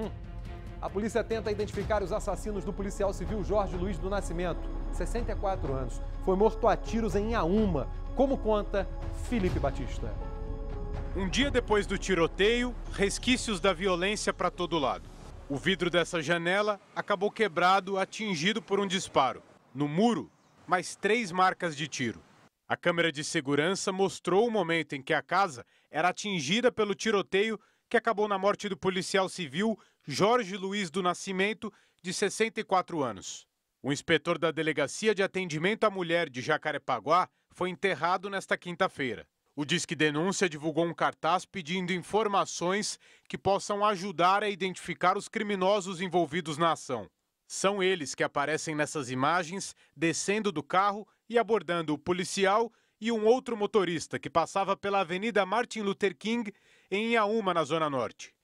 Hum. A polícia tenta identificar os assassinos do policial civil Jorge Luiz do Nascimento, 64 anos. Foi morto a tiros em Iaúma, como conta Felipe Batista. Um dia depois do tiroteio, resquícios da violência para todo lado. O vidro dessa janela acabou quebrado, atingido por um disparo. No muro, mais três marcas de tiro. A câmera de segurança mostrou o momento em que a casa era atingida pelo tiroteio que acabou na morte do policial civil Jorge Luiz do Nascimento, de 64 anos. O inspetor da Delegacia de Atendimento à Mulher de Jacarepaguá foi enterrado nesta quinta-feira. O Disque Denúncia divulgou um cartaz pedindo informações que possam ajudar a identificar os criminosos envolvidos na ação. São eles que aparecem nessas imagens descendo do carro e abordando o policial e um outro motorista que passava pela Avenida Martin Luther King em Iaúma, na Zona Norte.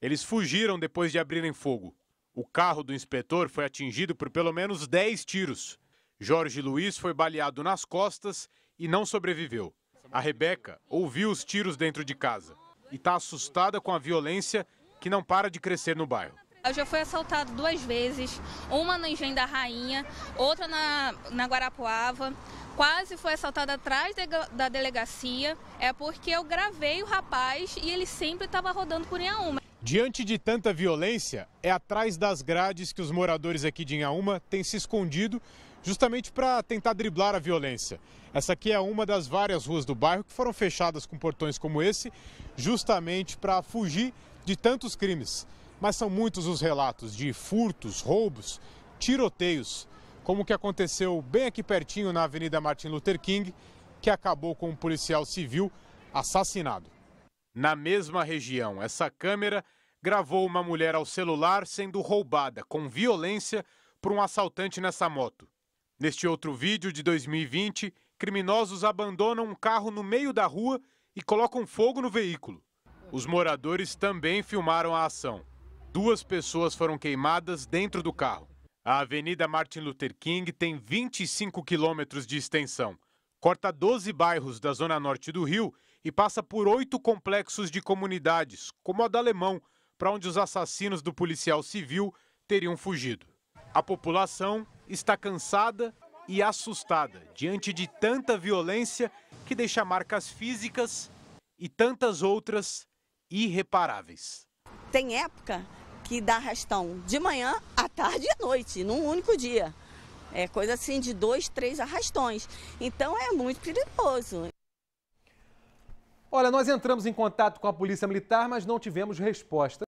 Eles fugiram depois de abrirem fogo. O carro do inspetor foi atingido por pelo menos 10 tiros. Jorge Luiz foi baleado nas costas e não sobreviveu. A Rebeca ouviu os tiros dentro de casa e está assustada com a violência que não para de crescer no bairro. Eu já fui assaltado duas vezes, uma no Engenho da Rainha, outra na, na Guarapuava quase foi assaltado atrás de, da delegacia, é porque eu gravei o rapaz e ele sempre estava rodando por Inhaúma. Diante de tanta violência, é atrás das grades que os moradores aqui de Inhaúma têm se escondido justamente para tentar driblar a violência. Essa aqui é uma das várias ruas do bairro que foram fechadas com portões como esse, justamente para fugir de tantos crimes. Mas são muitos os relatos de furtos, roubos, tiroteios como o que aconteceu bem aqui pertinho na Avenida Martin Luther King, que acabou com um policial civil assassinado. Na mesma região, essa câmera gravou uma mulher ao celular sendo roubada com violência por um assaltante nessa moto. Neste outro vídeo de 2020, criminosos abandonam um carro no meio da rua e colocam fogo no veículo. Os moradores também filmaram a ação. Duas pessoas foram queimadas dentro do carro. A Avenida Martin Luther King tem 25 quilômetros de extensão, corta 12 bairros da zona norte do Rio e passa por oito complexos de comunidades, como a do Alemão, para onde os assassinos do policial civil teriam fugido. A população está cansada e assustada diante de tanta violência que deixa marcas físicas e tantas outras irreparáveis. Tem época que dá arrastão de manhã, à tarde e à noite, num único dia. É coisa assim de dois, três arrastões. Então é muito perigoso. Olha, nós entramos em contato com a Polícia Militar, mas não tivemos resposta.